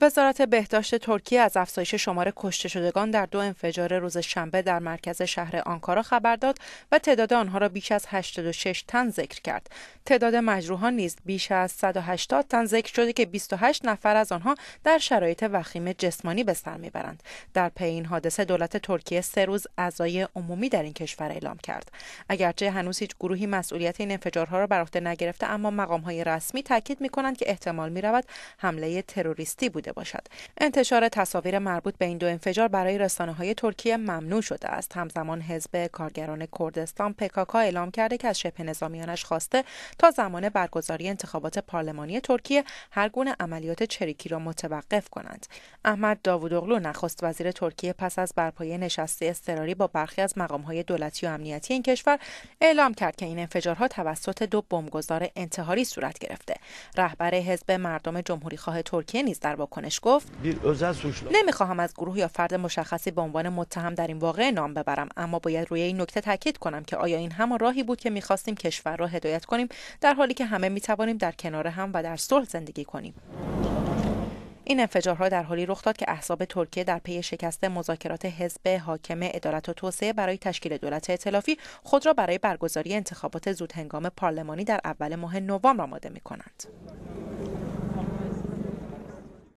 وزارت بهداشت ترکیه از افزایش شمار کشته شدگان در دو انفجار روز شنبه در مرکز شهر آنکارا خبر داد و تعداد آنها را بیش از 86 تن ذکر کرد. تعداد مجروحان نیز بیش از 180 تن ذکر شده که 28 نفر از آنها در شرایط وخیم جسمانی به سر میبرند. در پی این حادثه دولت ترکیه سه روز عزای عمومی در این کشور اعلام کرد. اگرچه هنوز هیچ گروهی مسئولیت این انفجارها را بر عهده نگرفته اما مقامهای رسمی تاکید می‌کنند که احتمال می‌رود حمله تروریستی بود. باشد انتشار تصاویر مربوط به این دو انفجار برای رسانه های ترکیه ممنوع شده است همزمان حزب کارگران کردستان پکاکا اعلام کرده که از شبه نظامیانش خواسته تا زمان برگزاری انتخابات پارلمانی ترکیه هر گونه عملیات چریکی را متوقف کنند احمد اغلو نخست وزیر ترکیه پس از برپایه نشستی اضطراری با برخی از های دولتی و امنیتی این کشور اعلام کرد که این انفجارها توسط دو بمبگذار انتحاری صورت گرفته رهبر حزب مردم جمهوری خواه ترکیه نیز در واکنش واکنش گفت نمیخواهم از گروه یا فرد مشخصی به عنوان متهم در این واقع نام ببرم اما باید روی این نکته تاکید کنم که آیا این همان راهی بود که میخواستیم کشور را هدایت کنیم در حالی که همه میتوانیم در کنار هم و در صلح زندگی کنیم این انفجارها در حالی رخ داد که احزاب ترکیه در پی شکست مذاکرات حزب حاکم عدالت و توسعه برای تشکیل دولت اطلافی خود را برای برگزاری انتخابات زودهنگام پارلمانی در اول ماه نوامبر آماده می کنند.